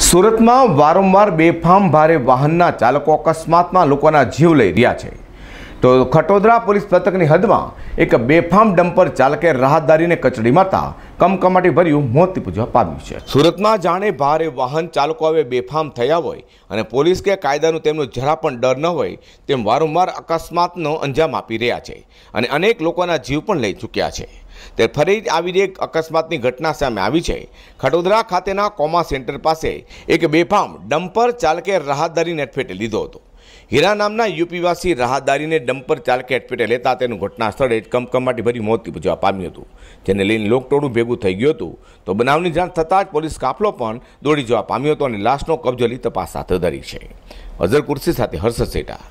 સુરતમાં વારંવાર બેફામ ભારે વાહનના ચાલકો અકસ્માતમાં લોકોના જીવ લઈ રહ્યા છે તો ખટોદરા પોલીસ પથકની હદમાં એક બેફામ ડમ્પર ચાલકે રાહદારીને કચડી મારતા કમકમાટી ભર્યું મોત નીપજવા પામ્યું છે સુરતમાં જાણે ભારે વાહન ચાલકો હવે બેફામ થયા હોય અને પોલીસ કે કાયદાનું તેમનું જરા પણ ડર ન હોય તેમ વારંવાર અકસ્માતનો અંજામ આપી રહ્યા છે અને અનેક લોકોના જીવ પણ લઈ ચૂક્યા છે તે ફરી આવી એક અકસ્માતની ઘટના સામે આવી છે ખડોદરા ખાતેના કોમા સેન્ટર પાસે એક બેફામ ડમ્પર ચાલકે રાહતદારીને અટફેટે લીધો હતો હીરા નામના યુપીવાસી રાહદારીને ડમ્પર ચાલકે અટપેટે લેતા તેનું ઘટના સ્થળે જ કમકમાટી ભરી મોત નીપજવા પામ્યું હતું જેને લઈને લોકટોળું ભેગું થઈ ગયું હતું તો બનાવની જાણ થતાં જ પોલીસ કાફલો પણ દોડી જવા પામ્યો હતો અને લાશનો કબજો લઈ તપાસ હાથ ધરી છે અઝર કુર્સી સાથે હર્ષ સેટા